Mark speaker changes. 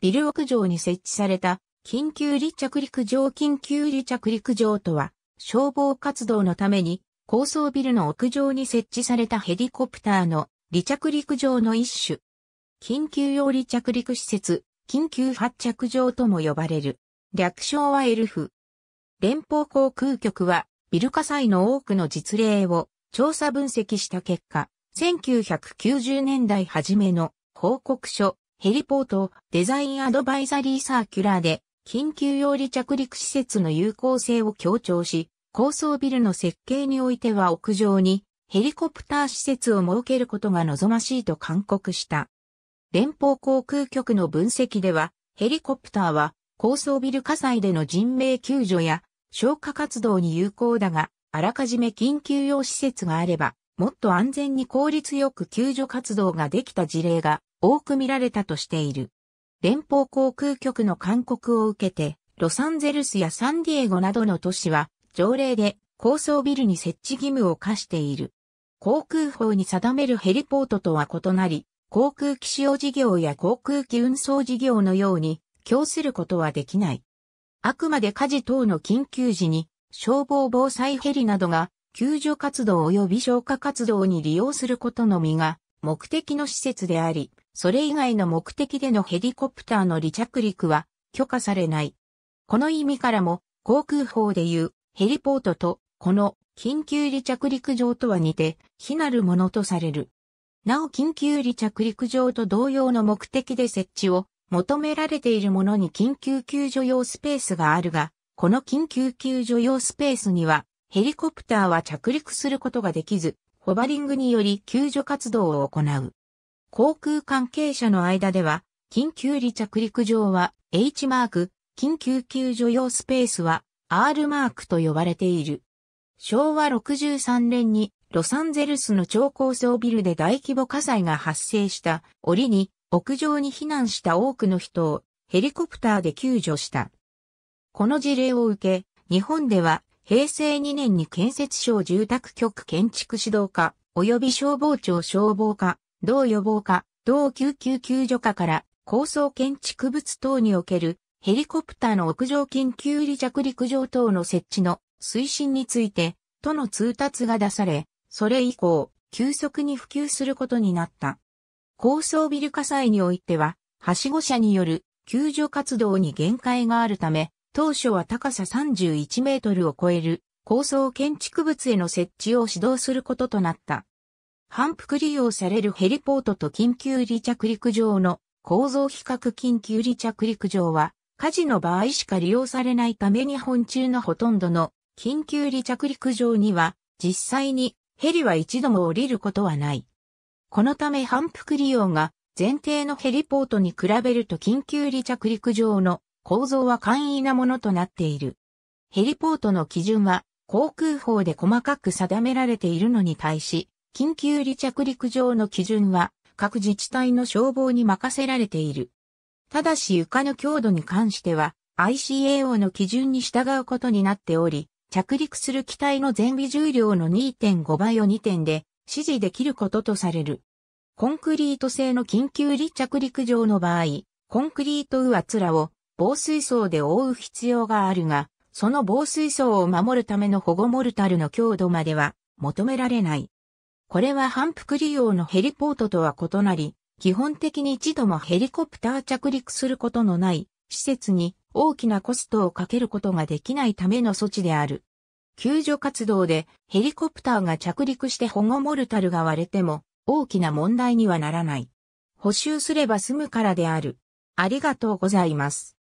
Speaker 1: ビル屋上に設置された緊急離着陸場緊急離着陸場とは、消防活動のために高層ビルの屋上に設置されたヘリコプターの離着陸場の一種。緊急用離着陸施設、緊急発着場とも呼ばれる。略称はエルフ。連邦航空局はビル火災の多くの実例を調査分析した結果、1990年代初めの報告書ヘリポート、デザインアドバイザリーサーキュラーで、緊急用離着陸施設の有効性を強調し、高層ビルの設計においては屋上にヘリコプター施設を設けることが望ましいと勧告した。連邦航空局の分析では、ヘリコプターは高層ビル火災での人命救助や消火活動に有効だが、あらかじめ緊急用施設があれば、もっと安全に効率よく救助活動ができた事例が多く見られたとしている。連邦航空局の勧告を受けて、ロサンゼルスやサンディエゴなどの都市は、条例で高層ビルに設置義務を課している。航空法に定めるヘリポートとは異なり、航空機使用事業や航空機運送事業のように、供することはできない。あくまで火事等の緊急時に、消防防災ヘリなどが、救助活動及び消火活動に利用することのみが目的の施設であり、それ以外の目的でのヘリコプターの離着陸は許可されない。この意味からも、航空法でいうヘリポートと、この緊急離着陸場とは似て、非なるものとされる。なお緊急離着陸場と同様の目的で設置を求められているものに緊急救助用スペースがあるが、この緊急救助用スペースにはヘリコプターは着陸することができず、ホバリングにより救助活動を行う。航空関係者の間では、緊急離着陸場は H マーク、緊急救助用スペースは R マークと呼ばれている。昭和63年にロサンゼルスの超高層ビルで大規模火災が発生した折に屋上に避難した多くの人をヘリコプターで救助した。この事例を受け、日本では平成2年に建設省住宅局建築指導課、及び消防庁消防課、同予防課、同救急救助課から高層建築物等におけるヘリコプターの屋上緊急離着陸場等の設置の推進について、都の通達が出され、それ以降、急速に普及することになった。高層ビル火災においては、はしご車による救助活動に限界があるため、当初は高さ31メートルを超える高層建築物への設置を指導することとなった。反復利用されるヘリポートと緊急離着陸場の構造比較緊急離着陸場は火事の場合しか利用されないため日本中のほとんどの緊急離着陸場には実際にヘリは一度も降りることはない。このため反復利用が前提のヘリポートに比べると緊急離着陸場の構造は簡易なものとなっている。ヘリポートの基準は航空法で細かく定められているのに対し、緊急離着陸場の基準は各自治体の消防に任せられている。ただし床の強度に関しては ICAO の基準に従うことになっており、着陸する機体の前備重量の2.5倍を2点で指示できることとされる。コンクリート製の緊急離着陸場の場合、コンクリート上つらを防水層で覆う必要があるが、その防水層を守るための保護モルタルの強度までは求められない。これは反復利用のヘリポートとは異なり、基本的に一度もヘリコプター着陸することのない施設に大きなコストをかけることができないための措置である。救助活動でヘリコプターが着陸して保護モルタルが割れても大きな問題にはならない。補修すれば済むからである。ありがとうございます。